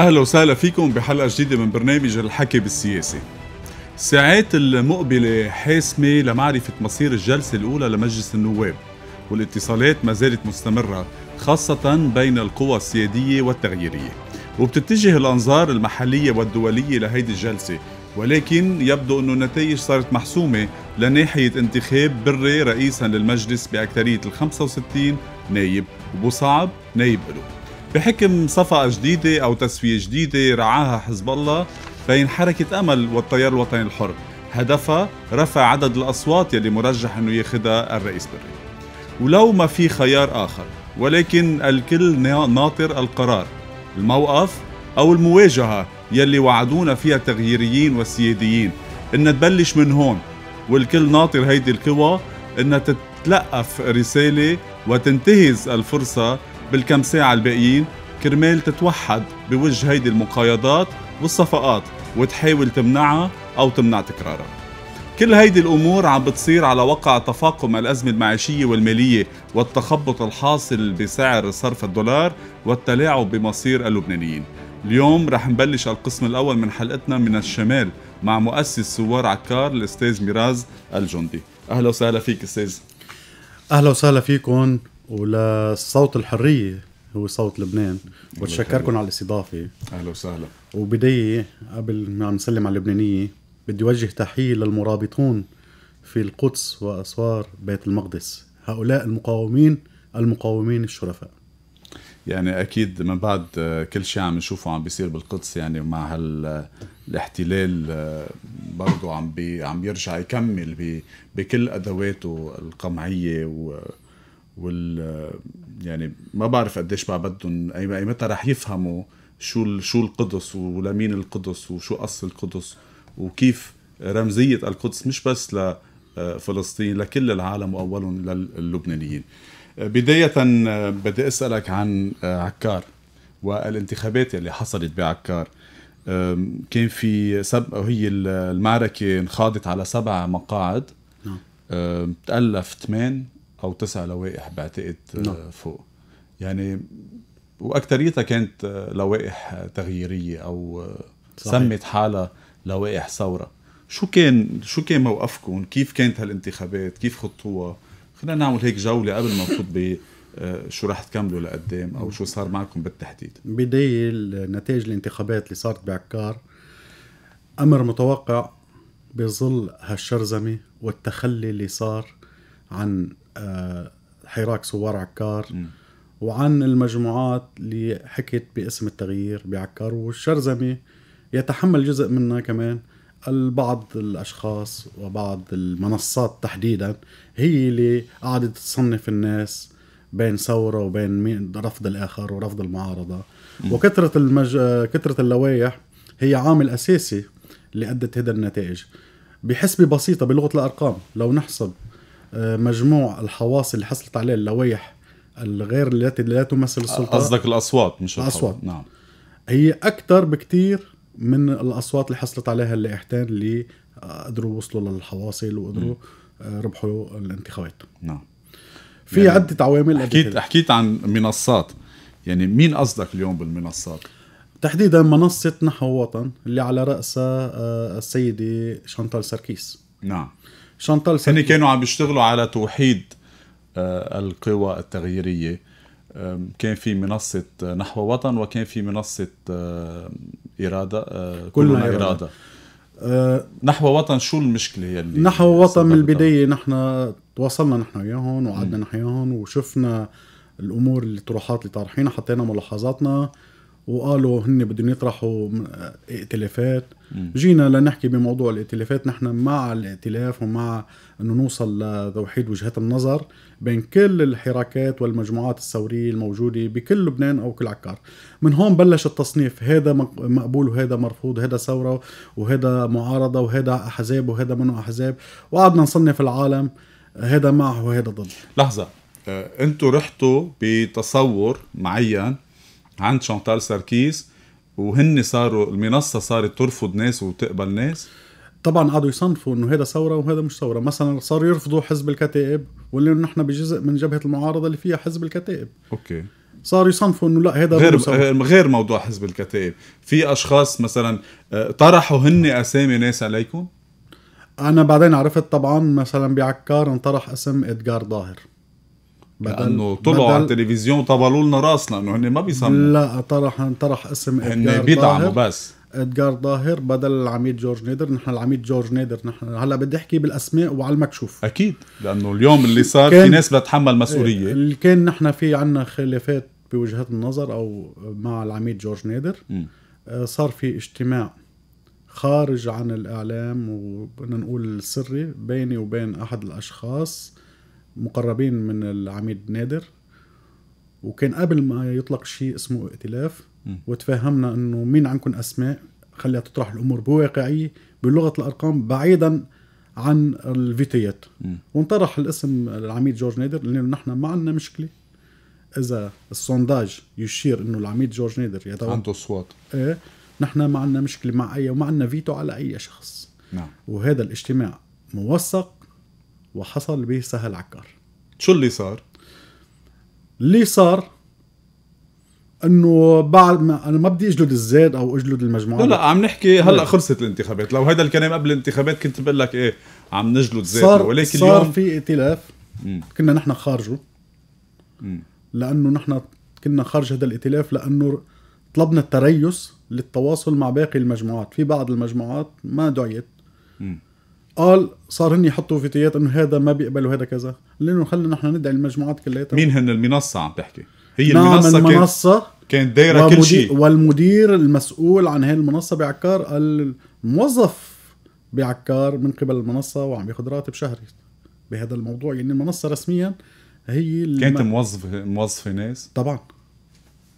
اهلا وسهلا فيكم بحلقه جديده من برنامج الحكي بالسياسه. الساعات المقبله حاسمه لمعرفه مصير الجلسه الاولى لمجلس النواب والاتصالات ما زالت مستمره خاصه بين القوى السياديه والتغييريه. وبتتجه الانظار المحليه والدوليه لهيدي الجلسه ولكن يبدو انه النتائج صارت محسومة لناحية انتخاب بري رئيسا للمجلس بأكثرية ال 65 نايب وبصعب نايب له بحكم صفقة جديدة أو تسوية جديدة رعاها حزب الله بين حركة أمل والتيار الوطني الحر هدفها رفع عدد الأصوات يلي مرجح أنه ياخدها الرئيس بري ولو ما في خيار آخر ولكن الكل ناطر القرار الموقف أو المواجهة يلي وعدونا فيها التغييريين والسياديين إنها تبلش من هون والكل ناطر هيدي القوى إنها تتلقف رسالة وتنتهز الفرصة بالكم ساعة الباقيين كرمال تتوحد بوجه هيدي المقايضات والصفقات وتحاول تمنعها أو تمنع تكرارها كل هيدي الأمور عم بتصير على وقع تفاقم الأزمة المعيشية والمالية والتخبط الحاصل بسعر صرف الدولار والتلاعب بمصير اللبنانيين اليوم رح نبلش القسم الأول من حلقتنا من الشمال مع مؤسس ثوار عكار الأستاذ ميراز الجندي أهلا وسهلا فيك أستاذ أهلا وسهلا فيكم ولصوت الحريه هو صوت لبنان وبتشكركم على الاستضافه اهلا وسهلا وبدايه قبل ما نسلم على اللبنانيه بدي وجه تحيه للمرابطون في القدس واسوار بيت المقدس هؤلاء المقاومين المقاومين الشرفاء يعني اكيد من بعد آه، كل شيء عم نشوفه عم بيصير بالقدس يعني مع هال آه، الاحتلال آه، برضه عم بي عم بيرجع يكمل بكل ادواته القمعيه و وال يعني ما بعرف قديش بقى بدهم اي متى رح يفهموا شو شو القدس ولمين القدس وشو قص القدس وكيف رمزيه القدس مش بس لفلسطين آه، لكل العالم واولهم للبنانيين. آه، بدايه آه، بدي اسالك عن عكار والانتخابات اللي حصلت بعكار كان في سب هي المعركه انخاضت على سبع مقاعد نعم تألف ثمان او تسع لوائح بعتقد آه، نعم. فوق يعني واكثريتها كانت آه، لوائح تغييريه او آه، صحيح. سمت حالها لوائح ثوره شو كان شو كان موقفكم كيف كانت هالانتخابات كيف خطوها خلينا نعمل هيك جوله قبل ما نفوت ب شو رح تكملوا لقدام او شو صار معكم بالتحديد بدايه نتائج الانتخابات اللي صارت بعكار امر متوقع بظل هالشرزمه والتخلي اللي صار عن آه، حراك ثوار عكار م. وعن المجموعات اللي حكت باسم التغيير بعكار والشرزمة يتحمل جزء منها كمان البعض الأشخاص وبعض المنصات تحديدا هي اللي قعدت تصنف الناس بين ثورة وبين مين رفض الآخر ورفض المعارضة وكثرة المج... كثرة اللوائح هي عامل أساسي اللي أدت هذا النتائج بحسبة بسيطة بلغة الأرقام لو نحسب مجموع الحواصل اللي حصلت عليه اللوائح الغير التي لا تمثل السلطه قصدك الاصوات مش الاصوات نعم هي اكثر بكثير من الاصوات اللي حصلت عليها اللائحتين اللي قدروا يوصلوا للحواصل وقدروا آه، ربحوا الانتخابات نعم في يعني عده عوامل حكيت حكيت عن منصات يعني مين قصدك اليوم بالمنصات تحديدا منصه نحو وطن اللي على راسها آه، السيده شانتال سركيس نعم شانتال هن كانوا عم بيشتغلوا على توحيد آه، القوى التغييريه كان في منصة آه، نحو وطن وكان في منصة آه، إرادة كلنا, كلنا إرادة, إرادة. نحو وطن شو المشكلة يلي نحو وطن من البداية نحن تواصلنا نحن وياهم وقعدنا نحن وياهم وشفنا الأمور اللي الطروحات اللي طارحينها حطينا ملاحظاتنا وقالوا هن بدهم يطرحوا آه، ائتلافات جينا لنحكي بموضوع الائتلافات نحن مع الائتلاف ومع انه نوصل لتوحيد وجهات النظر بين كل الحراكات والمجموعات الثوريه الموجوده بكل لبنان او كل عكار من هون بلش التصنيف هذا مقبول وهذا مرفوض هذا ثوره وهذا معارضه وهذا احزاب وهذا منه احزاب وقعدنا نصنف العالم هذا معه وهذا ضد لحظه آه، انتم رحتوا بتصور معين عند شانتال ساركيس وهن صاروا المنصه صارت ترفض ناس وتقبل ناس طبعا قعدوا يصنفوا انه هذا ثوره وهذا مش ثوره مثلا صاروا يرفضوا حزب الكتائب واللي نحن بجزء من جبهه المعارضه اللي فيها حزب الكتائب اوكي صاروا يصنفوا انه لا هذا غير مصنف. غير موضوع حزب الكتائب في اشخاص مثلا آه، طرحوا هن اسامي ناس عليكم انا بعدين عرفت طبعا مثلا بعكار انطرح اسم ادجار ظاهر لانه طلعوا بدل على التلفزيون وطبلوا لنا راسنا انه هن ما بيسموا لا طرح طرح اسم هن بيدعموا بس ادجار ظاهر بدل العميد جورج نيدر نحن العميد جورج نيدر نحن هلا بدي احكي بالاسماء وعلى المكشوف اكيد لانه اليوم اللي صار في ناس بدها تتحمل مسؤوليه إيه، اللي كان نحن في عنا خلافات بوجهات النظر او مع العميد جورج نيدر م. آه، صار في اجتماع خارج عن الاعلام وبدنا نقول سري بيني وبين احد الاشخاص مقربين من العميد نادر وكان قبل ما يطلق شيء اسمه ائتلاف وتفاهمنا انه مين عندكم اسماء خليها تطرح الامور بواقعيه بلغه الارقام بعيدا عن الفيتيات وانطرح الاسم العميد جورج نادر لانه نحن ما عندنا مشكله اذا السونداج يشير انه العميد جورج نادر يتوقع عنده اصوات ايه نحن ما عندنا مشكله مع اي وما عندنا فيتو على اي شخص نعم وهذا الاجتماع موثق وحصل به سهل عكار شو اللي صار؟ اللي صار انه بعد ما انا ما بدي اجلد الزاد او اجلد المجموعه لا لا عم نحكي هلا إيه. خلصت الانتخابات لو هذا الكلام قبل الانتخابات كنت بقول لك ايه عم نجلد زاد صار ولكن صار اليوم... في ائتلاف كنا نحن خارجه لانه نحن كنا خارج هذا الائتلاف لانه طلبنا التريث للتواصل مع باقي المجموعات في بعض المجموعات ما دعيت قال صار هن يحطوا فيديوهات انه هذا ما بيقبل وهذا كذا لانه خلينا نحن ندعي المجموعات كلياتها مين هن المنصه عم تحكي هي نعم المنصه المنصه كانت دايره كل شيء والمدير المسؤول عن هاي المنصه بعكار الموظف بعكار من قبل المنصه وعم ياخذ راتب شهري بهذا الموضوع يعني المنصه رسميا هي كانت موظفه موظفه ناس طبعا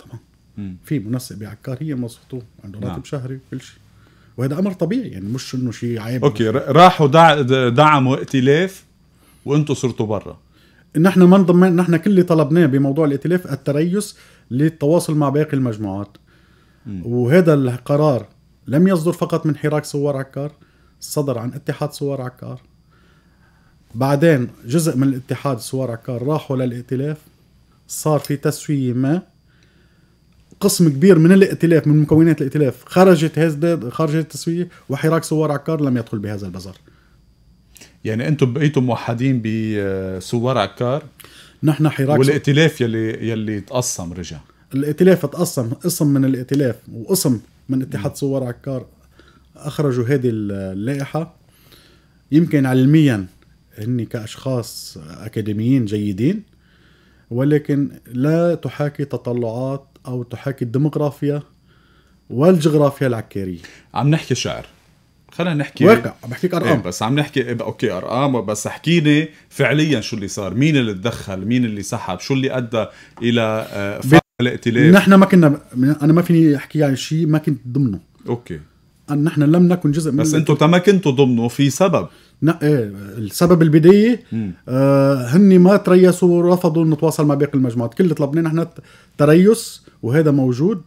طبعا مم. في منسق بعكار هي موظفته عنده راتب نعم. شهري وكل شيء وهذا امر طبيعي يعني مش انه شيء عيب اوكي راحوا دع... دعموا ائتلاف وانتم صرتوا برا نحن ما نضمن نحن كل اللي طلبناه بموضوع الائتلاف التريث للتواصل مع باقي المجموعات م. وهذا القرار لم يصدر فقط من حراك ثوار عكار صدر عن اتحاد ثوار عكار بعدين جزء من الاتحاد ثوار عكار راحوا للائتلاف صار في تسوية ما قسم كبير من الائتلاف من مكونات الائتلاف خرجت هذا خرجت التسويه وحراك ثوار عكار لم يدخل بهذا البزار يعني انتم بقيتم موحدين بسوار عكار نحن حراك والائتلاف يلي يلي تقسم رجع الائتلاف تقسم قسم من الائتلاف وقسم من اتحاد ثوار عكار اخرجوا هذه اللائحه يمكن علميا هن كاشخاص اكاديميين جيدين ولكن لا تحاكي تطلعات او تحاكي الديموغرافيا والجغرافيا العكاريه عم نحكي شعر خلينا نحكي واقع عم بحكيك ارقام ايه بس عم نحكي إيه اوكي ارقام بس احكيني فعليا شو اللي صار مين اللي تدخل مين اللي سحب شو اللي ادى الى آه، فعل الائتلاف نحن ما كنا انا ما فيني احكي عن يعني شيء ما كنت ضمنه اوكي نحن لم نكن جزء من بس انتم ما كنتوا ضمنه في سبب ايه السبب البدايه آه هن ما تريسوا ورفضوا نتواصل مع باقي المجموعات كل طلبنا طلبناه نحن تريس وهذا موجود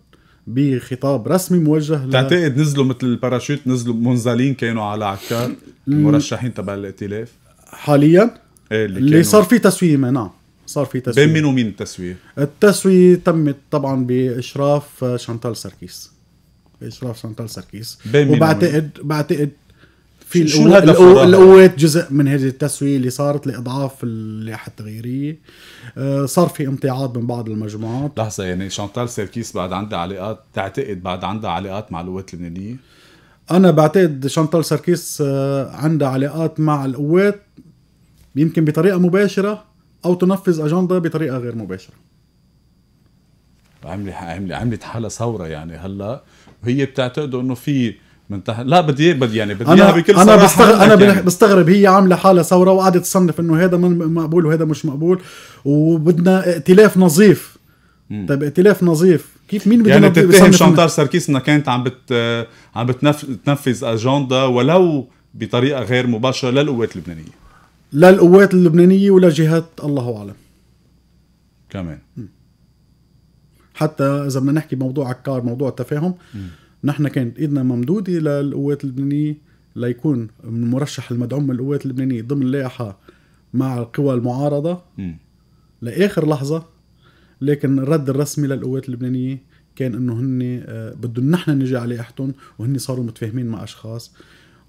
بخطاب رسمي موجه تعتقد نزلوا مثل الباراشوت نزلوا منزلين كانوا على عكار المرشحين تبع الائتلاف حاليا ايه اللي, اللي صار في ما نعم صار في تسوية بين مين ومين التسوية؟ التسوية تمت طبعا بإشراف شانتال سركيس بإشراف شانتال سركيس بين مين وبعتقد ومين؟ بعتقد في شو الهدف القوات جزء من هذه التسويه اللي صارت لاضعاف اللائحه التغييريه آه، صار في امتعاض من بعض المجموعات لحظه يعني شانتال سيركيس بعد عندها علاقات تعتقد بعد عندها علاقات مع القوات اللبنانيه انا بعتقد شانتال سيركيس آه، عندها علاقات مع القوات يمكن بطريقه مباشره او تنفذ اجنده بطريقه غير مباشره عملت عملت حالها ثوره يعني هلا وهي بتعتقد انه في من تحت لا بدي بدي يعني بدي اياها بكل انا بستغرب انا يعني. بستغرب هي عامله حالها ثوره وقعدت تصنف انه هذا مقبول وهذا مش مقبول وبدنا ائتلاف نظيف مم. طيب ائتلاف نظيف كيف مين بده يعني تتهم شانتار سركيس انها كانت عم بت عم بتنفذ اجنده ولو بطريقه غير مباشره للقوات اللبنانيه للقوات اللبنانيه ولجهات الله اعلم كمان مم. حتى اذا بدنا نحكي موضوع عكار موضوع التفاهم مم. نحن كانت ايدنا ممدوده للقوات اللبنانيه ليكون المرشح المدعوم من القوات اللبنانيه ضمن اللائحه مع القوى المعارضه م. لاخر لحظه لكن الرد الرسمي للقوات اللبنانيه كان انه هن آه، بدهم نحن نجي على لائحتهم وهن صاروا متفاهمين مع اشخاص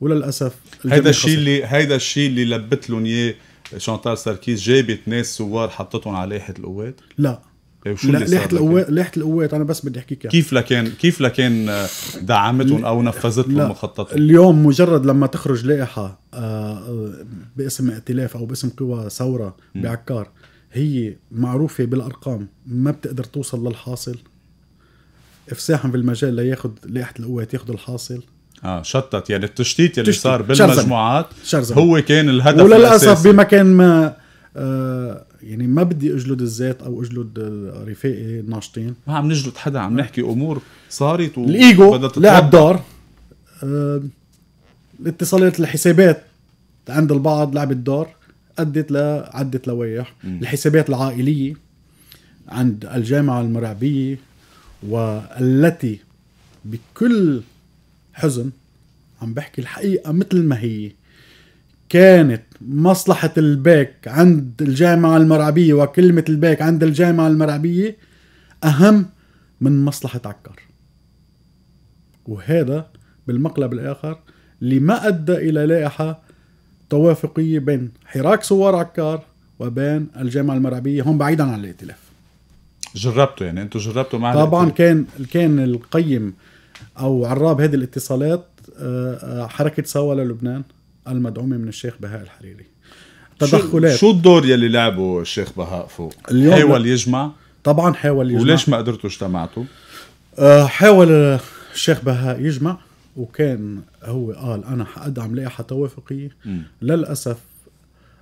وللاسف هيدا الشيء اللي هيدا الشيء اللي لبت لهم اياه شانتال ساركيز جابت ناس ثوار حطتهم على لائحه القوات؟ لا إيه، وشو لا لائحه القوات لائحه القوات انا بس بدي احكيك كيف لكان كيف لكان آه، دعمتهم او نفذت لهم مخططهم اليوم مجرد لما تخرج لائحه آه، باسم ائتلاف او باسم قوى ثوره بعكار هي معروفه بالارقام ما بتقدر توصل للحاصل افساحا المجال لياخذ لائحه القوات ياخذ الحاصل اه شتت يعني التشتيت اللي صار بالمجموعات شرزم. هو كان الهدف وللاسف الأساسي. بمكان ما آه يعني ما بدي اجلد الذات او اجلد رفاقي الناشطين ما عم نجلد حدا عم نحكي امور صارت و... الايجو لعب دور آه، الاتصالات الحسابات عند البعض لعبت دور ادت لعده لوائح الحسابات العائليه عند الجامعه المرعبيه والتي بكل حزن عم بحكي الحقيقه مثل ما هي كانت مصلحة البيك عند الجامعة المرعبية وكلمة البيك عند الجامعة المرعبية أهم من مصلحة عكر وهذا بالمقلب الآخر اللي ما أدى إلى لائحة توافقية بين حراك ثوار عكار وبين الجامعة المرعبية هم بعيدا عن الائتلاف جربتوا يعني انتم جربتوا مع طبعا كان كان القيم او عراب هذه الاتصالات آه، آه، حركه سوا للبنان المدعومة من الشيخ بهاء الحريري تدخلات شو الدور يلي لعبه الشيخ بهاء فوق؟ اليوم حاول يجمع؟ طبعا حاول يجمع وليش ما قدرتوا اجتمعتوا؟ أه حاول الشيخ بهاء يجمع وكان هو قال انا حادعم لائحه توافقيه للاسف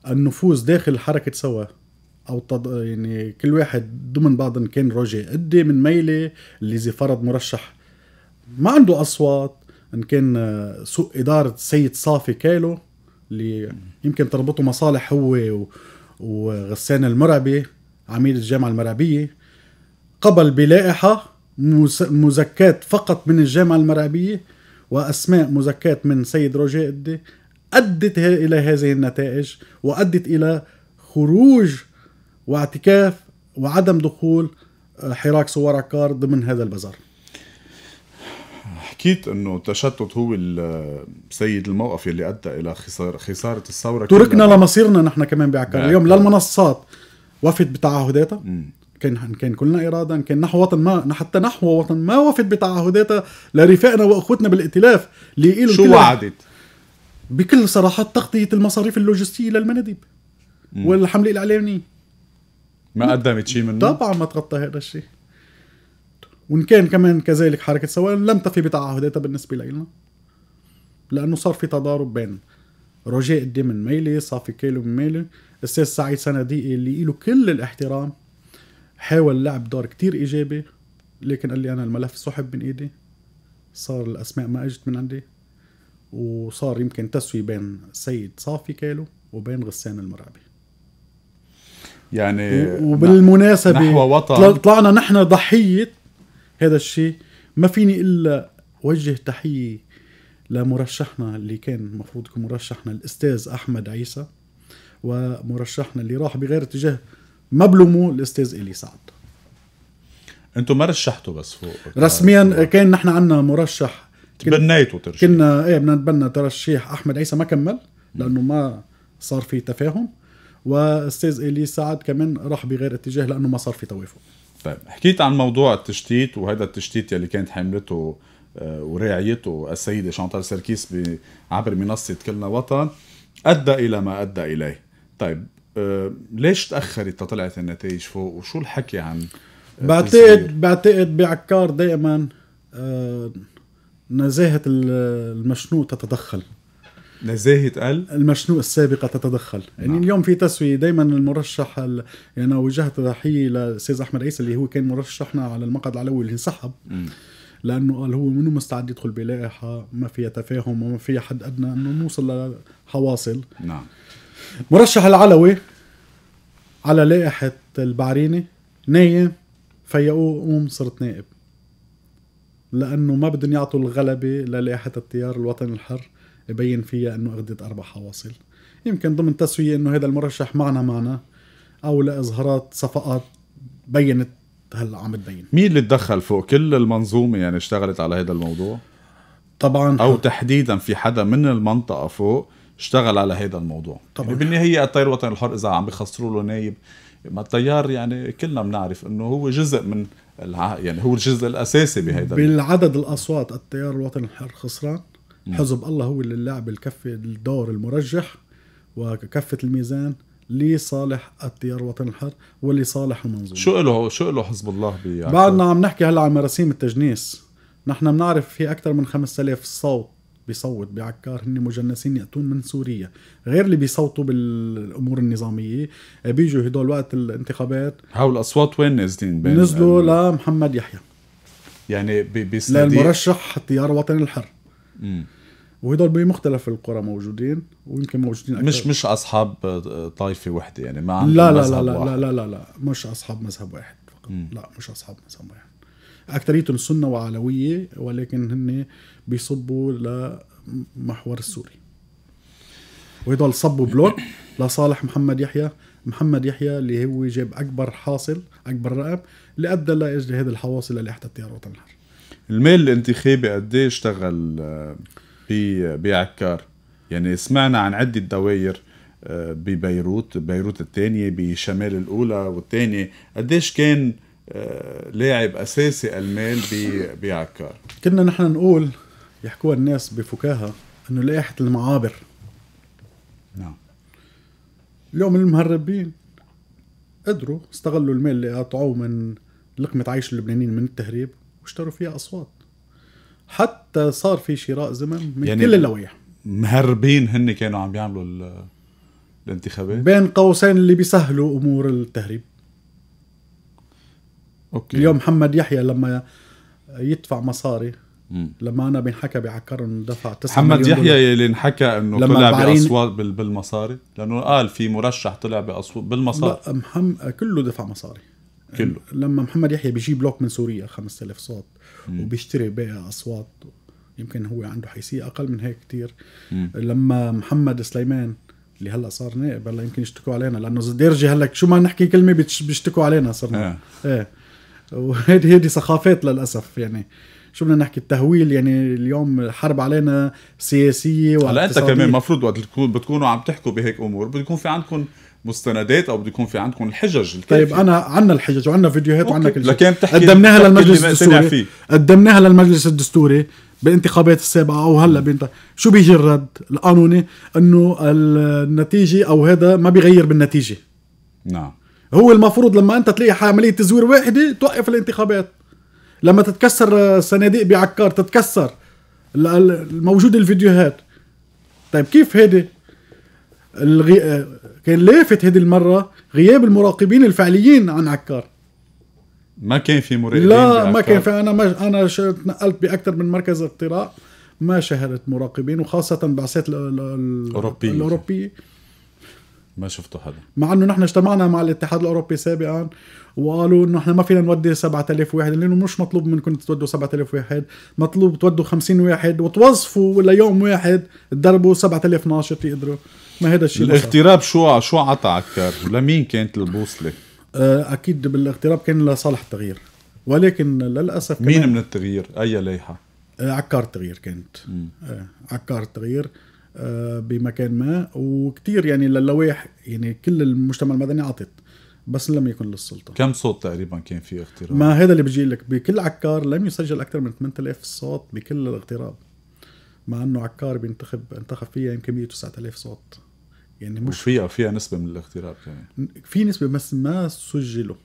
النفوذ داخل حركه سوا او تض... يعني كل واحد ضمن بعض كان روجي قدي من ميلي اللي زي فرض مرشح ما عنده اصوات ان كان آه، سوء اداره سيد صافي كايلو اللي يمكن تربطه مصالح هو وغسان المرعبي عميد الجامعه المرعبيه قبل بلائحه مزكات فقط من الجامعه المرعبيه واسماء مزكات من سيد روجيه قدي ادت الى هذه النتائج وادت الى خروج واعتكاف وعدم دخول آه، حراك صور عكار ضمن هذا البزر حكيت انه التشتت هو سيد الموقف اللي ادى الى خساره خساره الثوره تركنا لمصيرنا نحن كمان بعكا اليوم للمنصات وفت بتعهداتها كان كان كلنا ارادا كان نحو وطن ما حتى نحو وطن ما وفت بتعهداتها لرفاقنا واخوتنا بالائتلاف اللي شو وعدت؟ بكل صراحه تغطيه المصاريف اللوجستيه للمناديب والحمله الاعلاميه ما قدمت شيء منه طبعا ما تغطى هذا الشيء وإن كان كمان كذلك حركة سواء لم تفي بتعهداتها بالنسبة لنا لأنه صار في تضارب بين رجاء الدين من ميلي صافي كيلو من ميلي استاذ سعيد سندي اللي له كل الاحترام حاول لعب دور كتير إيجابي لكن قال لي أنا الملف سحب من إيدي صار الأسماء ما أجت من عندي وصار يمكن تسوي بين سيد صافي كيلو وبين غسان المرعبي يعني وبالمناسبة نحو وطن طلعنا نحن ضحية هذا الشيء ما فيني الا وجه تحيه لمرشحنا اللي كان المفروض يكون مرشحنا الاستاذ احمد عيسى ومرشحنا اللي راح بغير اتجاه ما بلومه الاستاذ الي سعد انتم ما رشحتوا بس فوق رسميا آه، كان نحن عندنا مرشح تبنيتوا ترشيح كنا ايه بدنا نتبنى ترشيح احمد عيسى ما كمل لانه ما صار في تفاهم واستاذ الي سعد كمان راح بغير اتجاه لانه ما صار في توافق طيب حكيت عن موضوع التشتيت وهذا التشتيت يلي كانت حملته آه، وراعيته السيده شانتال سركيس عبر منصه كلنا وطن ادى الى ما ادى اليه طيب آه، ليش تاخرت طلعت النتائج فوق وشو الحكي عن بعتقد بعتقد بعكار دائما آه، نزاهه المشنوق تتدخل نزاهة قلب المشنوق السابقة تتدخل يعني نعم. يعني اليوم في تسوية دائما المرشح ال... يعني أنا وجهت تحية للأستاذ أحمد عيسى اللي هو كان مرشحنا على المقعد العلوي اللي انسحب لانه قال هو منو مستعد يدخل بلائحه ما فيها تفاهم وما فيها حد ادنى انه نوصل لحواصل نعم مرشح العلوي على لائحه البعريني نايم فيقوه قوم أمم صرت نائب لانه ما بدهم يعطوا الغلبه للائحه التيار الوطني الحر يبين فيها انه اخذت اربع حواصل يمكن ضمن تسويه انه هذا المرشح معنا معنا او لاظهارات صفقات بينت هلا عم تبين مين اللي تدخل فوق كل المنظومه يعني اشتغلت على هذا الموضوع طبعا او تحديدا في حدا من المنطقه فوق اشتغل على هذا الموضوع طبعا يعني بالنهايه التيار الوطني الحر اذا عم بخسروا له نايب ما التيار يعني كلنا بنعرف انه هو جزء من الع... يعني هو الجزء الاساسي بهذا بالعدد الاصوات التيار الوطني الحر خسران حزب الله هو اللي لعب الكفه الدور المرجح وكفه الميزان لصالح التيار الوطني الحر ولصالح المنظومه شو له شو له حزب الله يعني بعدنا عم نحكي هلا عن مراسيم التجنيس نحن بنعرف في اكثر من 5000 صوت بيصوت بعكار هن مجنسين ياتون من سوريا غير اللي بيصوتوا بالامور النظاميه آه، بيجوا هدول وقت الانتخابات هاو الاصوات وين نازلين بين نزلوا ال... لمحمد يحيى يعني بيستدي للمرشح التيار الوطني الحر مم. وهدول بمختلف القرى موجودين ويمكن موجودين أكثر. مش مش اصحاب آه، طائفه وحده يعني ما لا لا لا لا, لا لا لا لا مش اصحاب مذهب واحد فقط م. لا مش اصحاب مذهب واحد اكثريتهم سنه وعلويه ولكن هن بيصبوا لمحور السوري وهدول صبوا بلوك لصالح محمد يحيى محمد يحيى اللي هو جاب اكبر حاصل اكبر رقم اللي ادى لاجل هذه الحواصل اللي احتى التيار الحر الميل الانتخابي قد ايه اشتغل آه، بعكار يعني سمعنا عن عدة دوائر آه، ببيروت بيروت الثانية بشمال الأولى والثانية قديش كان آه، لاعب أساسي المال بعكار كنا نحن نقول يحكوها الناس بفكاهة أنه لائحة المعابر نعم اليوم المهربين قدروا استغلوا المال اللي قطعوه من لقمة عيش اللبنانيين من التهريب واشتروا فيها أصوات حتى صار في شراء زمن من يعني كل اللوائح مهربين هن كانوا عم بيعملوا الانتخابات بين قوسين اللي بيسهلوا امور التهريب اوكي اليوم محمد يحيى لما يدفع مصاري مم. لما انا بنحكى بعكر انه دفع 9 محمد يحيى اللي انحكى انه طلع بعرين... باصوات بالمصاري لانه قال في مرشح طلع باصوات بالمصاري لا محمد كله دفع مصاري كله لما محمد يحيى بيجيب بلوك من سوريا 5000 صوت مم. وبيشتري باقي اصوات يمكن هو عنده حيثيه اقل من هيك كتير مم. لما محمد سليمان اللي هلا صار نائب هلا يمكن يشتكوا علينا لانه الدرجه هلا شو ما نحكي كلمه بيشتكوا علينا صرنا آه. ايه وهيدي هيدي سخافات للاسف يعني شو بدنا نحكي التهويل يعني اليوم حرب علينا سياسيه هلا انت كمان المفروض وقت بتكونوا عم تحكوا بهيك امور بده يكون في عندكم مستندات او بده يكون في عندكم الحجج الكافية. طيب انا عنا الحجج وعنا فيديوهات وعنا كل شيء قدمناها للمجلس الدستوري قدمناها للمجلس الدستوري بانتخابات السابقه او هلا بنت شو بيجي الرد القانوني انه النتيجه او هذا ما بيغير بالنتيجه نعم هو المفروض لما انت تلاقي عمليه تزوير واحده توقف الانتخابات لما تتكسر صناديق بعكار تتكسر الموجود الفيديوهات طيب كيف هيدي الغي... كان لافت هذه المره غياب المراقبين الفعليين عن عكار ما كان في مراقبين لا بعكار. ما كان في انا ما انا تنقلت باكثر من مركز اقتراع ما شهرت مراقبين وخاصه بعثات الاوروبيه الاوروبيه ما شفتوا حدا مع انه نحن اجتمعنا مع الاتحاد الاوروبي سابقا وقالوا انه نحن ما فينا نودي 7000 واحد لانه مش مطلوب منكم تودوا 7000 واحد مطلوب تودوا 50 واحد وتوظفوا ليوم واحد تدربوا 7000 ناشط يقدروا ما هذا الشيء الاغتراب شو شو عطى عكار لمين كانت البوصله آه، اكيد بالاغتراب كان لصالح التغيير ولكن للاسف مين من التغيير اي لائحه آه، عكار التغيير كانت آه، عكار التغيير آه، بمكان ما وكثير يعني للوائح يعني كل المجتمع المدني عطت بس لم يكن للسلطه كم صوت تقريبا كان في اغتراب ما هذا اللي بجي لك بكل عكار لم يسجل اكثر من 8000 صوت بكل الاغتراب مع انه عكار بينتخب انتخب فيها يمكن 109000 صوت يعني مش وفيها فيها نسبه من الاغتراب كمان يعني. في نسبه بس ما سجلوا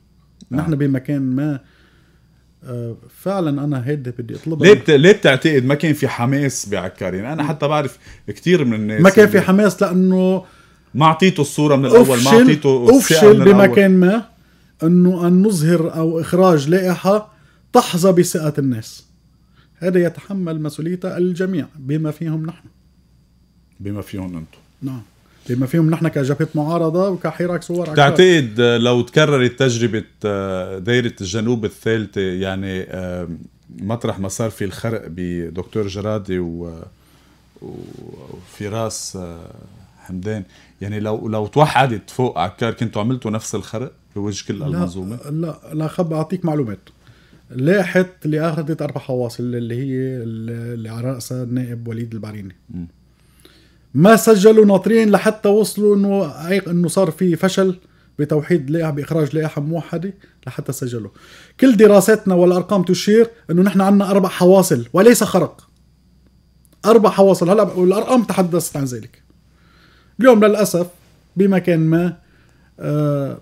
نعم. نحن بمكان ما فعلا انا هيدا بدي اطلبها ليه بت... ليه بتعتقد ما كان في حماس بعكارين؟ انا حتى بعرف كثير من الناس ما كان في حماس لانه ما اعطيته الصوره من الاول ما اعطيته افشل بمكان ما انه ان نظهر او اخراج لائحه تحظى بثقه الناس هذا يتحمل مسؤوليته الجميع بما فيهم نحن بما فيهم انتم نعم بما فيهم نحن كجبهه معارضه وكحراك ثوار تعتقد لو تكررت تجربه آه، دائره الجنوب الثالثه يعني آه، مطرح ما صار في الخرق بدكتور جرادي و آه، وفراس حمدان يعني لو لو توحدت فوق عكار كنتوا عملتوا نفس الخرق بوجه كل المنظومه؟ لا لا خب اعطيك معلومات لاحت اللي اخذت اربع حواصل اللي هي اللي على راسها النائب وليد البعريني م. ما سجلوا ناطرين لحتى وصلوا انه انه صار في فشل بتوحيد لائحه باخراج لائحه موحده لحتى سجلوا كل دراستنا والارقام تشير انه نحن عندنا اربع حواصل وليس خرق اربع حواصل هلا والارقام تحدثت عن ذلك اليوم للاسف بمكان ما آه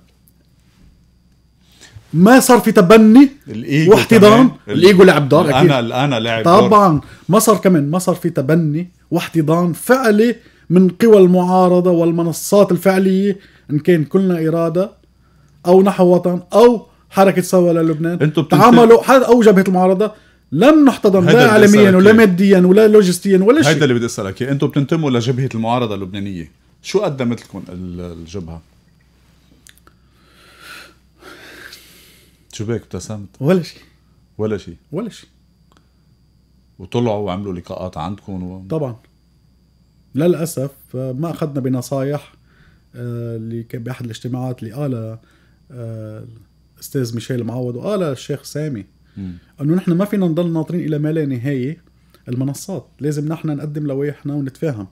ما صار في تبني الإيجو واحتضان الايجو لعب دور اكيد انا انا لعب دور طبعا ما صار كمان ما صار في تبني واحتضان فعلي من قوى المعارضه والمنصات الفعليه ان كان كلنا اراده او نحو وطن او حركه سوا للبنان انتوا تعاملوا او جبهه المعارضه لم نحتضن لا عالميا ولا ماديا ولا لوجستيا ولا شيء هيدا اللي بدي اسالك اياه انتم بتنتموا لجبهه المعارضه اللبنانيه شو قدمت لكم الجبهه شو بك ابتسمت ولا شيء ولا شيء ولا شيء وطلعوا وعملوا لقاءات عندكم و... طبعا للاسف ما اخذنا بنصايح اللي آه، كان باحد الاجتماعات اللي قالها الاستاذ آه، ميشيل معوض وقالها الشيخ سامي انه نحن ما فينا نضل ناطرين الى ما لا نهايه المنصات لازم نحن نقدم لوائحنا ونتفاهم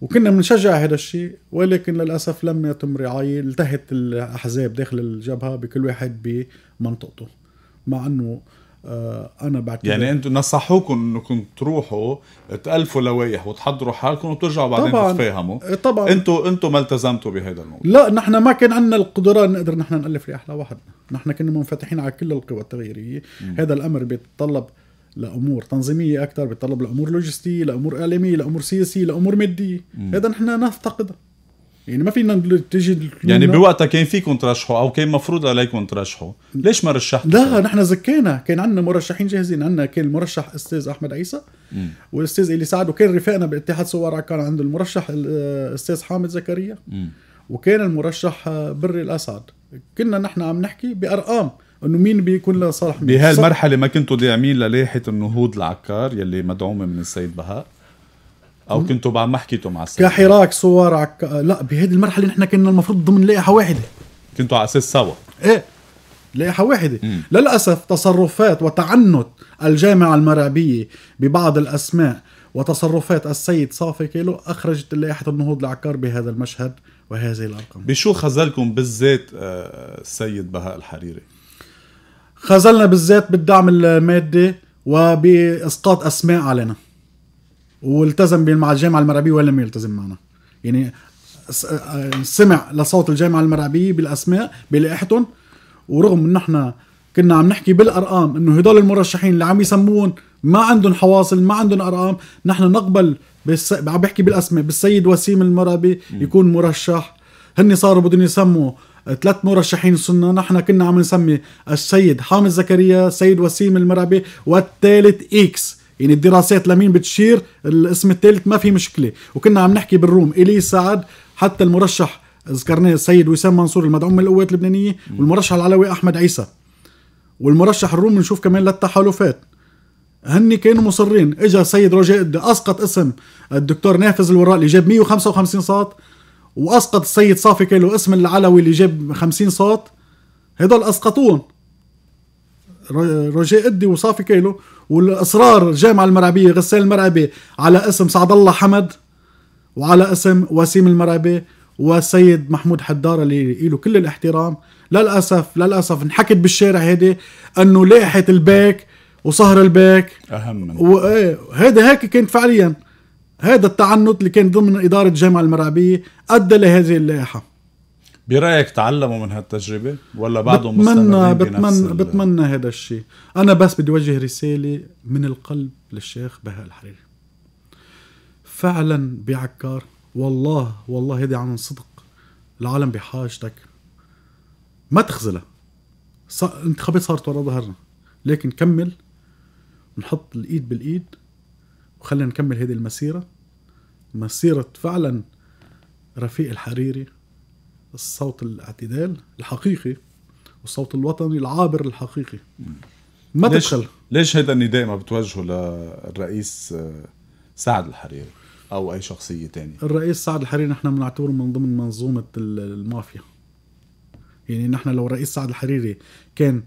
وكنا بنشجع هذا الشيء ولكن للاسف لم يتم رعايه التهت الاحزاب داخل الجبهه بكل واحد بمنطقته مع انه آه، انا بعتبر يعني انتم نصحوكم انكم تروحوا تالفوا لوائح وتحضروا حالكم وترجعوا بعدين طبعاً تتفاهموا إيه، طبعا انتم انتم ما التزمتوا بهذا الموضوع لا نحن ما كان عندنا القدره نقدر نحن نالف رحله وحدنا نحن كنا منفتحين على كل القوى التغييريه هذا الامر بيتطلب لامور تنظيميه اكثر بتطلب لامور لوجستيه لامور اعلاميه لامور سياسيه لامور ماديه هذا نحن نفتقده يعني ما فينا تجي يعني بوقتها كان فيكم ترشحوا او كان مفروض عليكم ترشحوا ليش ما رشحتوا لا نحن زكينا كان عندنا مرشحين جاهزين عندنا كان المرشح استاذ احمد عيسى والاستاذ اللي سعد وكان رفاقنا باتحاد صور كان عنده المرشح الاستاذ حامد زكريا وكان المرشح بري الاسعد كنا نحن عم نحكي بارقام انه مين بيكون له صالح بهالمرحله ما كنتوا داعمين للائحه النهوض العكار يلي مدعومه من السيد بهاء او كنتوا بعد ما حكيتوا مع السيد كحراك صور عك... لا بهذه المرحله نحن كنا المفروض ضمن لائحه واحده كنتوا على اساس سوا ايه لائحه واحده مم. للاسف تصرفات وتعنت الجامعه المرعبيه ببعض الاسماء وتصرفات السيد صافي كيلو اخرجت لائحه النهوض العكار بهذا المشهد وهذه الارقام بشو خذلكم بالذات السيد آه، بهاء الحريري خذلنا بالذات بالدعم المادي وباسقاط اسماء علينا والتزم مع الجامعه المرعبيه ولم يلتزم معنا يعني سمع لصوت الجامعه المرعبيه بالاسماء بلائحتهم ورغم ان احنا كنا عم نحكي بالارقام انه هدول المرشحين اللي عم يسمون ما عندهم حواصل ما عندهم ارقام نحن نقبل بس... عم بحكي بالاسماء بالسيد وسيم المرابي يكون مرشح هن صاروا بدهم يسموا ثلاث مرشحين صرنا نحن كنا عم نسمي السيد حامد زكريا السيد وسيم المرعبي والثالث اكس يعني الدراسات لمين بتشير الاسم الثالث ما في مشكله وكنا عم نحكي بالروم الي سعد حتى المرشح ذكرناه السيد وسام منصور المدعوم من القوات اللبنانيه والمرشح العلوي احمد عيسى والمرشح الروم بنشوف كمان للتحالفات هن كانوا مصرين اجا السيد رجاء اسقط اسم الدكتور نافذ الوراق اللي جاب 155 صوت واسقط السيد صافي كان له اسم العلوي اللي جاب 50 صوت هدول اسقطوهم رجاء ادي وصافي كيلو والاصرار الجامعه المرعبيه غسان المرعبي على اسم سعد الله حمد وعلى اسم وسيم المرعبي والسيد محمود حدار اللي له كل الاحترام للاسف للاسف انحكت بالشارع هيدي انه لاحت الباك وصهر الباك اهم من إيه، هيدي هيك كانت فعليا هذا التعنت اللي كان ضمن إدارة الجامعة المرعبية أدى لهذه اللائحة برايك تعلموا من هالتجربه ولا بعدهم بتمنى بتمنى بتمنى هذا الشيء انا بس بدي وجه رساله من القلب للشيخ بهاء الحريري فعلا بعكار والله والله هذه عن صدق العالم بحاجتك ما تخزلها صار انتخابات صارت ورا ظهرنا لكن كمل نحط الايد بالايد وخلينا نكمل هذه المسيرة مسيرة فعلا رفيق الحريري الصوت الاعتدال الحقيقي والصوت الوطني العابر الحقيقي ما ليش تدخل ليش هذا النداء ما بتوجهه للرئيس آه، سعد الحريري او اي شخصيه تانية الرئيس سعد الحريري نحن بنعتبره من ضمن منظومه المافيا يعني نحن لو الرئيس سعد الحريري كان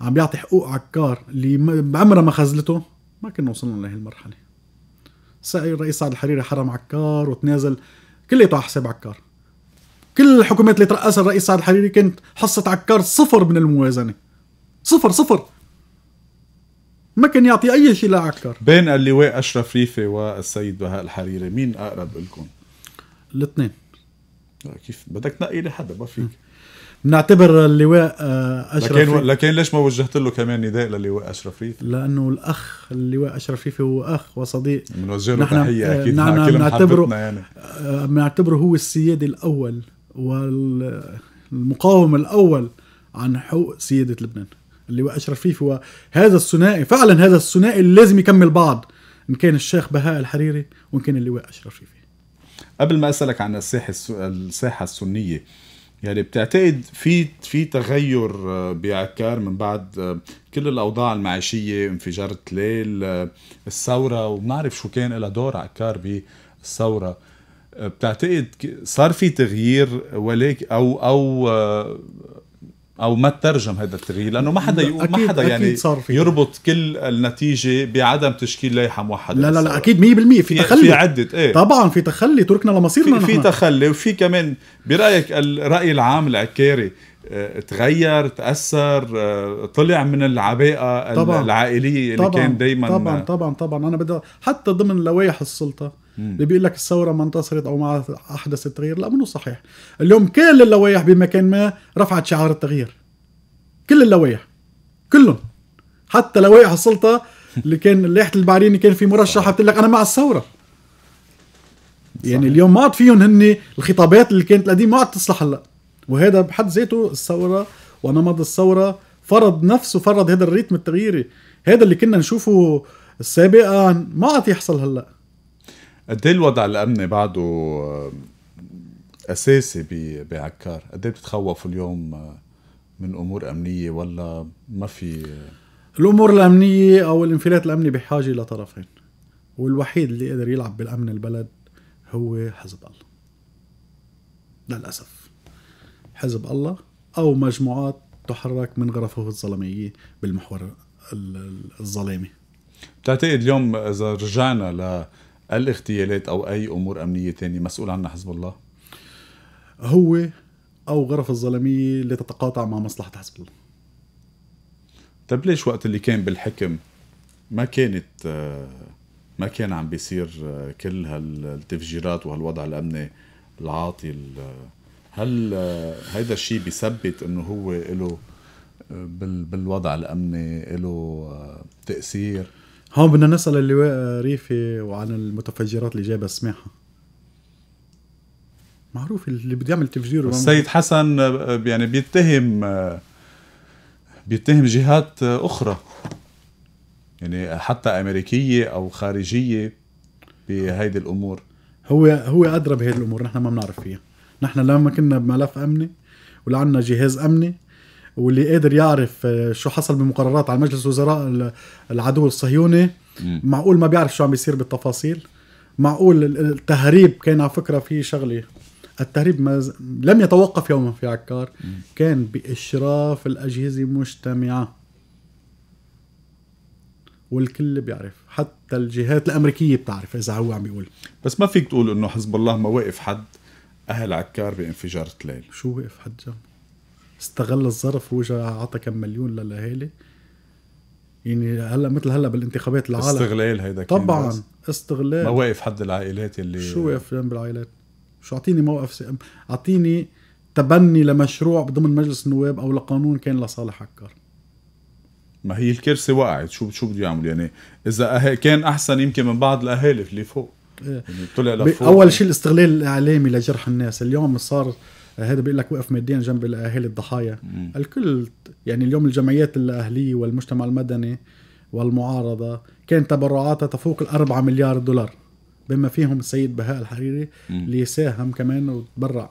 عم يعطي حقوق عكار اللي بعمرها ما خزلته ما كنا وصلنا لهي المرحله الرئيس سعد الحريري حرم عكار وتنازل كليته على حساب عكار كل الحكومات اللي ترأسها الرئيس سعد الحريري كانت حصة عكار صفر من الموازنة صفر صفر ما كان يعطي أي شيء لعكار بين اللواء أشرف ريفي والسيد بهاء الحريري مين أقرب لكم؟ الاثنين آه، كيف بدك تنقي لي حدا ما فيك بنعتبر اللواء آه، اشرف لكن لكن ليش ما وجهت له كمان نداء للواء اشرف ريفي؟ لانه الاخ اللواء اشرف ريفي هو اخ وصديق بنوجه له آه، تحيه اكيد نحن بنعتبره يعني آه، بنعتبره هو السيادي الاول والمقاوم الاول عن حقوق سياده لبنان اللواء اشرف ريفي وهذا الثنائي فعلا هذا الثنائي اللي لازم يكمل بعض ان كان الشيخ بهاء الحريري وان كان اللواء اشرف ريفي قبل ما اسالك عن الساحه الساحه السنيه يعني بتعتقد في في تغير آه، بعكار من بعد آه، كل الاوضاع المعيشيه انفجار تليل آه، الثوره وبنعرف شو كان لها دور عكار بالثوره بتعتقد صار في تغيير ولكن او او او ما تترجم هذا التغيير لانه ما حدا يقول ما حدا يعني صار فيه. يربط كل النتيجه بعدم تشكيل لائحه موحده لا لا لا اكيد 100% في تخلي في عده ايه طبعا في تخلي تركنا لمصيرنا في, في تخلي وفي كمان برايك الراي العام العكاري آه، تغير تاثر آه، طلع من العباءه طبعاً العائليه اللي طبعاً كان دايما طبعا طبعا طبعا انا بدي حتى ضمن لوائح السلطه اللي بيقول لك الثوره ما انتصرت او ما احدثت تغيير لا منه صحيح اليوم كل اللوائح بمكان ما رفعت شعار التغيير كل اللوائح كلهم حتى لوائح السلطه اللي كان لائحه البعريني كان في مرشح آه. بتقول لك انا مع الثوره يعني صحيح. يعني اليوم ما عاد فيهم هن الخطابات اللي كانت القديمه ما عاد تصلح هلا وهذا بحد ذاته الثوره ونمط الثوره فرض نفسه فرض هذا الريتم التغييري هذا اللي كنا نشوفه سابقا ما عاد يحصل هلا قد ايه الوضع الامني بعده آه، اساسي بعكار؟ قد ايه بتتخوفوا اليوم آه، من امور امنيه ولا ما في الامور الامنيه او الانفلات الامني بحاجه لطرفين والوحيد اللي قدر يلعب بالامن البلد هو حزب الله للاسف حزب الله او مجموعات تحرك من غرفه الظلميه بالمحور الظلامي بتعتقد اليوم اذا رجعنا الاغتيالات أو أي أمور أمنية تانية مسؤول عنها حزب الله؟ هو أو غرف الظلمية اللي تتقاطع مع مصلحة حزب الله طب ليش وقت اللي كان بالحكم ما كانت ما كان عم بيصير كل هالتفجيرات وهالوضع الأمني العاطل هل هيدا الشيء بيثبت انه هو له بالوضع الامني له تاثير هون بدنا نسال اللواء ريفي وعن المتفجرات اللي جايبها سماحه معروف اللي بده يعمل تفجير السيد حسن يعني بيتهم بيتهم جهات اخرى يعني حتى امريكيه او خارجيه بهيدي الامور هو هو ادرى بهيدي الامور نحن ما بنعرف فيها نحن لما كنا بملف امني ولعنا جهاز امني واللي قادر يعرف آه، شو حصل بمقررات على مجلس وزراء العدو الصهيوني م. معقول ما بيعرف شو عم بيصير بالتفاصيل معقول التهريب كان على فكره في شغله التهريب ما لم يتوقف يوما في عكار م. كان باشراف الاجهزه مجتمعه والكل بيعرف حتى الجهات الامريكيه بتعرف اذا هو عم بيقول بس ما فيك تقول انه حزب الله ما وقف حد اهل عكار بانفجار تليل شو وقف حد جنبه استغل الظرف واجا عطى كم مليون للاهالي يعني هلا مثل هلا بالانتخابات العالم استغلال هيدا طبعا استغلال مواقف حد العائلات اللي شو واقف بالعائلات؟ شو اعطيني موقف سي... اعطيني تبني لمشروع ضمن مجلس النواب او لقانون كان لصالح عكار ما هي الكرسي وقعت شو شو بده يعمل يعني اذا أه... كان احسن يمكن من بعض الاهالي اللي فوق إيه. يعني طلع لفوق اول شيء الاستغلال الاعلامي لجرح الناس اليوم صار هذا بيقول لك وقف ماديا جنب الاهالي الضحايا مم. الكل يعني اليوم الجمعيات الاهليه والمجتمع المدني والمعارضه كان تبرعاتها تفوق الأربعة مليار دولار بما فيهم السيد بهاء الحريري اللي ساهم كمان وتبرع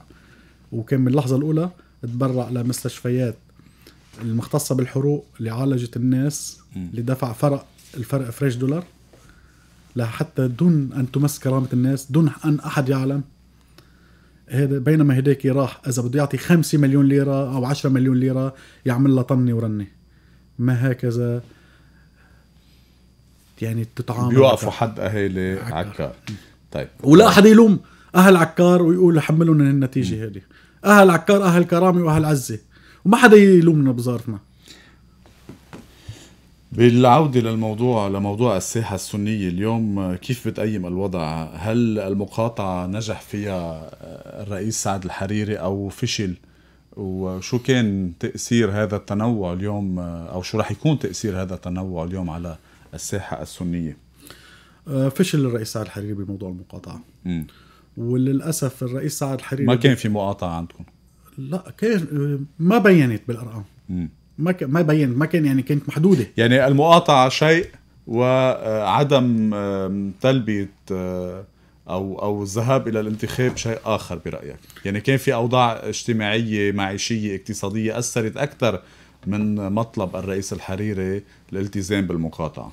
وكان من اللحظه الاولى تبرع لمستشفيات المختصه بالحروق اللي عالجت الناس م. اللي دفع فرق الفرق فريش دولار لحتى دون ان تمس كرامه الناس دون ان احد يعلم هذا بينما هداك راح اذا بده يعطي 5 مليون ليره او 10 مليون ليره يعمل لها طني ورنه ما هكذا يعني تتعامل بيوقفوا حد اهالي عكار, عكار. طيب ولا حدا يلوم اهل عكار ويقول حملهم النتيجه هذه اهل عكار اهل كرامه واهل عزه وما حدا يلومنا بظرفنا بالعودة للموضوع لموضوع الساحة السنية اليوم كيف بتقيم الوضع هل المقاطعة نجح فيها الرئيس سعد الحريري أو فشل وشو كان تأثير هذا التنوع اليوم أو شو رح يكون تأثير هذا التنوع اليوم على الساحة السنية آه، فشل الرئيس سعد الحريري بموضوع المقاطعة م. وللأسف الرئيس سعد الحريري ما كان في مقاطعة عندكم لا كان ما بينت بالأرقام م. ما ك... ما بين ما كان يعني كانت محدوده يعني المقاطعه شيء وعدم تلبيه آه، او او الذهاب الى الانتخاب شيء اخر برايك يعني كان في اوضاع اجتماعيه معيشيه اقتصاديه اثرت اكثر من مطلب الرئيس الحريري الالتزام بالمقاطعه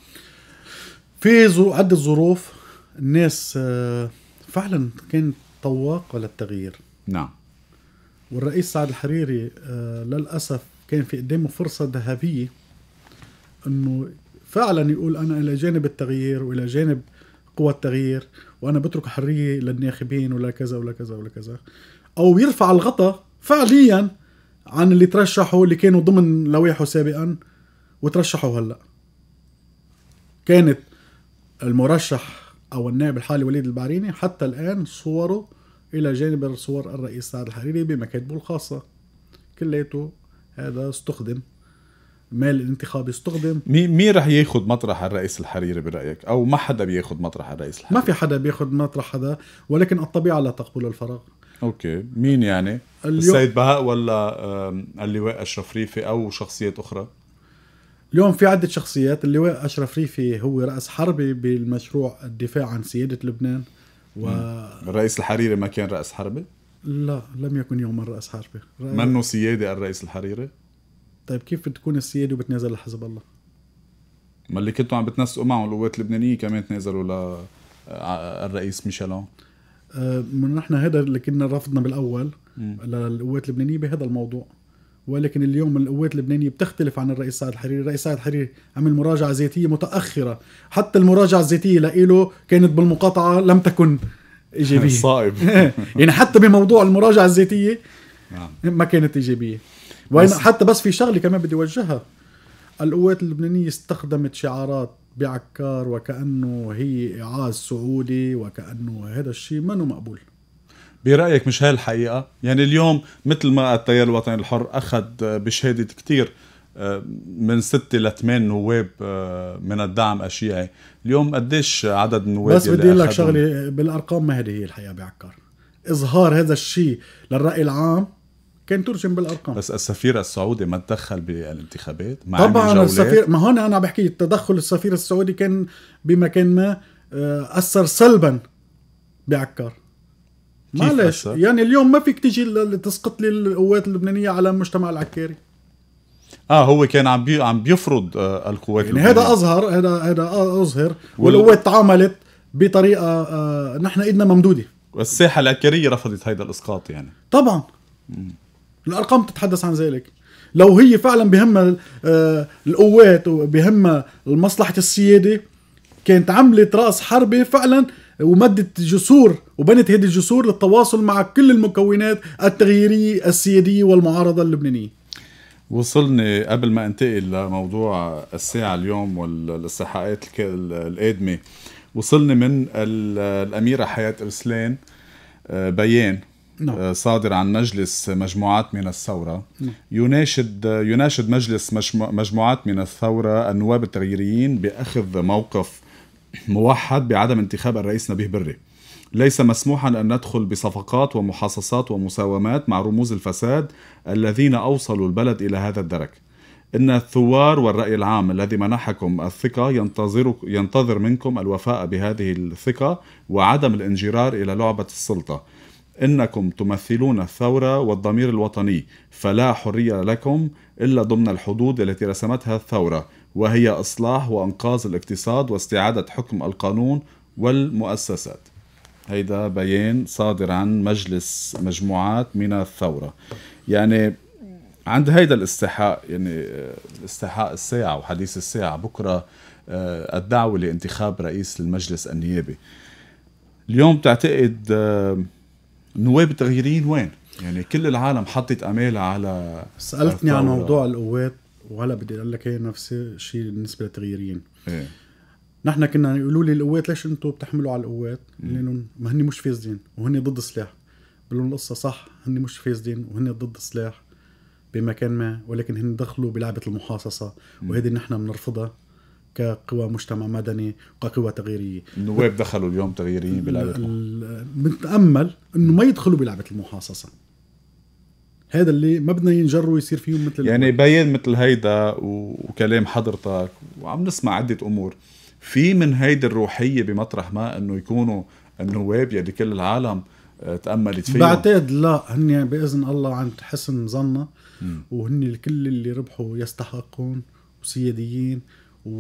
في زو عدة ظروف الناس آه، فعلا كانت طواقة للتغيير نعم والرئيس سعد الحريري آه، للأسف كان في قدامه فرصة ذهبية انه فعلا يقول انا الى جانب التغيير والى جانب قوى التغيير وانا بترك حريه للناخبين ولا كذا ولا كذا ولا كذا او يرفع الغطاء فعليا عن اللي ترشحوا اللي كانوا ضمن لوائحه سابقا وترشحوا هلا كانت المرشح او النائب الحالي وليد البعريني حتى الان صوره الى جانب صور الرئيس سعد الحريري بمكاتبه الخاصه كلياته هذا استخدم مال الانتخابي استخدم مين مين رح ياخذ مطرح الرئيس الحريري برايك او ما حدا بياخذ مطرح الرئيس الحريري ما في حدا بياخذ مطرح هذا ولكن الطبيعه لا تقبل الفراغ اوكي مين يعني اليوم... السيد بهاء ولا اللواء اشرف ريفي او شخصيات اخرى اليوم في عدة شخصيات اللواء أشرف ريفي هو رأس حربي بالمشروع الدفاع عن سيادة لبنان و... الرئيس الحريري ما كان رأس حربي؟ لا لم يكن يوما رأس حربة منه سيادة الرئيس الحريري؟ طيب كيف بتكون السيادة وبتنازل لحزب الله؟ ما اللي كنتوا عم بتنسقوا معه القوات اللبنانية كمان تنازلوا للرئيس آه، ميشيلون آه، من نحن هذا اللي كنا رافضنا بالأول م. للقوات اللبنانية بهذا الموضوع ولكن اليوم القوات اللبنانيه بتختلف عن الرئيس سعد الحريري، الرئيس سعد الحريري عمل مراجعه ذاتيه متاخره، حتى المراجعه الذاتيه لإله كانت بالمقاطعه لم تكن ايجابيه صائب يعني حتى بموضوع المراجعه الذاتيه نعم. ما كانت ايجابيه وين حتى بس في شغله كمان بدي اوجهها القوات اللبنانيه استخدمت شعارات بعكار وكانه هي اعاز سعودي وكانه هذا الشيء منه مقبول برايك مش هاي الحقيقه يعني اليوم مثل ما التيار الوطني الحر اخذ بشهاده كثير من ستة لثمان نواب آه، من الدعم الشيعي اليوم قديش عدد النواب بس بدي اقول لك شغله بالارقام ما هذه هي الحقيقه بعكار اظهار هذا الشيء للراي العام كان ترجم بالارقام بس السفير السعودي ما تدخل بالانتخابات مع طبعا السفير ما هون انا عم بحكي تدخل السفير السعودي كان بمكان ما آه، اثر سلبا بعكار معلش يعني اليوم ما فيك تيجي تسقط لي القوات اللبنانيه على المجتمع العكاري اه هو كان عم بي عم بيفرض آه القوات يعني هذا اظهر هذا هذا اظهر والقوات تعاملت بطريقه آه نحن ايدنا ممدوده والساحه العسكريه رفضت هيدا الاسقاط يعني طبعا مم. الارقام تتحدث عن ذلك لو هي فعلا بهمها آه القوات وبهمها مصلحه السياده كانت عملت راس حربه فعلا ومدت جسور وبنت هذه الجسور للتواصل مع كل المكونات التغييريه السياديه والمعارضه اللبنانيه وصلني قبل ما انتقل لموضوع الساعة اليوم والاستحقاقات القادمة وصلني من الأميرة حياة إرسلان آه، بيان نعم. آه، صادر عن مجلس مجموعات من الثورة نعم. يناشد يناشد مجلس مجموعات من الثورة النواب التغييريين بأخذ موقف موحد بعدم انتخاب الرئيس نبيه بري ليس مسموحا أن ندخل بصفقات ومحاصصات ومساومات مع رموز الفساد الذين أوصلوا البلد إلى هذا الدرك إن الثوار والرأي العام الذي منحكم الثقة ينتظر, ينتظر منكم الوفاء بهذه الثقة وعدم الانجرار إلى لعبة السلطة إنكم تمثلون الثورة والضمير الوطني فلا حرية لكم إلا ضمن الحدود التي رسمتها الثورة وهي إصلاح وإنقاذ الاقتصاد واستعادة حكم القانون والمؤسسات هيدا بيان صادر عن مجلس مجموعات من الثورة يعني عند هيدا الاستحقاق يعني آه، استحقاق الساعة وحديث الساعة بكرة آه، الدعوة لانتخاب رئيس المجلس النيابي اليوم بتعتقد آه، نواب التغييرين وين؟ يعني كل العالم حطت امالها على سالتني عن موضوع القوات وهلا بدي اقول لك هي نفس الشيء بالنسبه للتغييرين إيه. نحن كنا يقولوا لي القوات ليش انتم بتحملوا على القوات؟ لهم ما هن مش فاسدين وهن ضد سلاح بقول لهم القصه صح هن مش فاسدين وهن ضد سلاح بمكان ما ولكن هن دخلوا بلعبه المحاصصه وهذه نحن بنرفضها كقوى مجتمع مدني وكقوى تغييريه النواب دخلوا اليوم تغييريين بلعبه بنتامل انه ما يدخلوا بلعبه المحاصصه هذا اللي ما بدنا ينجروا ويصير فيهم مثل يعني بيان مثل هيدا وكلام حضرتك وعم نسمع عده امور في من هيدي الروحيه بمطرح ما انه يكونوا النواب يلي كل العالم آه، تاملت فيهم بعتقد لا هن باذن الله عند حسن ظننا وهن الكل اللي ربحوا يستحقون وسياديين و...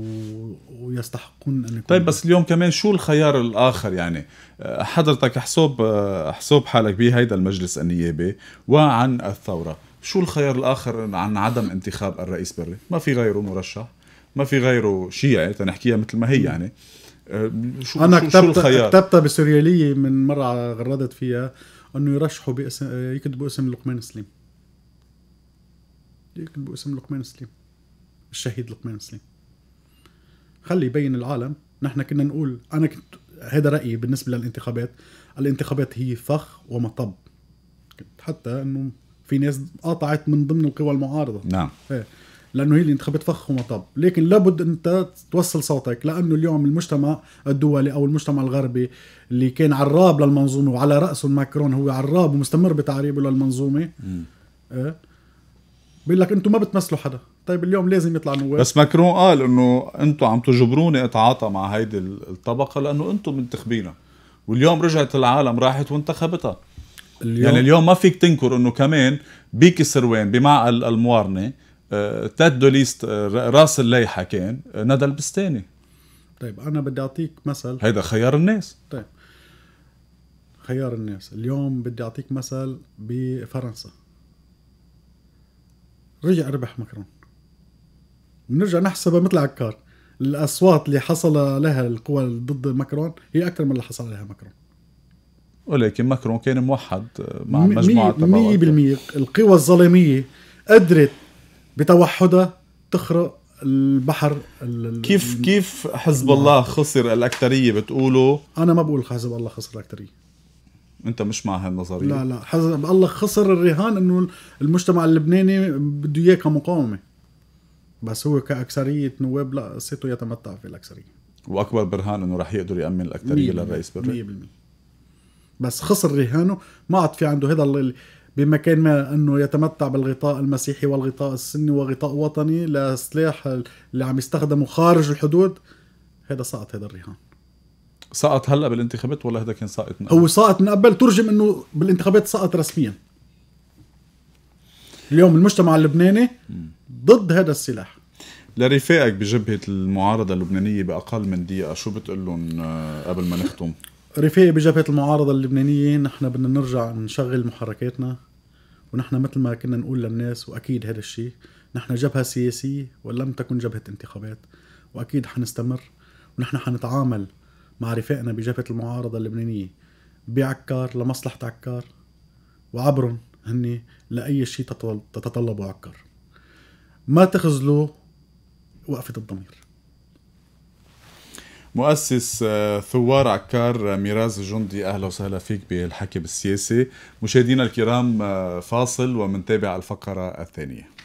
ويستحقون ان طيب بس اليوم كمان شو الخيار الاخر يعني آه، حضرتك حسوب آه، حسوب حالك بهيدا المجلس النيابي وعن الثوره شو الخيار الاخر عن عدم انتخاب الرئيس بري ما في غيره مرشح ما في غيره شيعي تنحكيها مثل ما هي يعني آه، شو انا كتبت كتبتها بسورياليه من مره غردت فيها انه يرشحوا باسم آه، يكتبوا اسم لقمان سليم يكتبوا اسم لقمان سليم الشهيد لقمان سليم خلي يبين العالم نحن كنا نقول انا كنت هذا رايي بالنسبه للانتخابات الانتخابات هي فخ ومطب حتى انه في ناس قاطعت من ضمن القوى المعارضه نعم لانه هي اللي انتخبت فخ ومطب لكن لابد انت توصل صوتك لانه اليوم المجتمع الدولي او المجتمع الغربي اللي كان عراب للمنظومه وعلى راسه ماكرون هو عراب ومستمر بتعريبه للمنظومه اه بيقول لك انتم ما بتمثلوا حدا طيب اليوم لازم يطلع نواب بس ماكرون قال انه انتم عم تجبروني اتعاطى مع هيدي الطبقه لانه انتم منتخبينها واليوم رجعت العالم راحت وانتخبتها اليوم يعني اليوم ما فيك تنكر انه كمان بيكي سروان بمعقل الموارنه آه، تيت دو ليست آه، راس الليحه كان آه، ندى البستاني طيب انا بدي اعطيك مثل هيدا خيار الناس طيب خيار الناس اليوم بدي اعطيك مثل بفرنسا رجع ربح مكرون بنرجع نحسبها مثل عكار الاصوات اللي حصل لها القوى ضد مكرون هي اكثر من اللي حصل لها مكرون ولكن ماكرون كان موحد مع مجموعه بالمية القوى الظلاميه قدرت بتوحدها تخرق البحر ال كيف كيف حزب الله خسر الاكثريه بتقولوا انا ما بقول حزب الله خسر الاكثريه انت مش مع هالنظريه لا لا حزب الله خسر الرهان انه المجتمع اللبناني بده اياه كمقاومه بس هو كاكثريه نواب لا صيته يتمتع في الاكثريه واكبر برهان انه رح يقدر يامن الاكثريه للرئيس بالرئيس 100% بس خسر رهانه ما عاد في عنده هذا بمكان ما أنه يتمتع بالغطاء المسيحي والغطاء السني وغطاء وطني لسلاح اللي عم يستخدمه خارج الحدود هذا سقط هذا الرهان سقط هلا بالانتخابات ولا هذا كان سقط من قبل؟ هو سقط من قبل ترجم انه بالانتخابات سقط رسميا اليوم المجتمع اللبناني ضد هذا السلاح لرفاقك بجبهه المعارضه اللبنانيه باقل من دقيقه شو بتقول لهم آه، قبل ما نختم؟ رفاقي بجبهة المعارضة اللبنانية نحن بدنا نرجع نشغل محركاتنا ونحن مثل ما كنا نقول للناس واكيد هذا الشيء نحن جبهة سياسية ولم تكن جبهة انتخابات واكيد حنستمر ونحن حنتعامل مع رفاقنا بجبهة المعارضة اللبنانية بعكار لمصلحة عكار وعبرهم هن لأي شيء تتطلبه عكار ما تخذلوا وقفة الضمير مؤسس آه، ثوار عكار آه، ميراز الجندي اهلا وسهلا فيك بالحكي بالسياسه مشاهدينا الكرام آه، فاصل ومنتابع الفقره الثانيه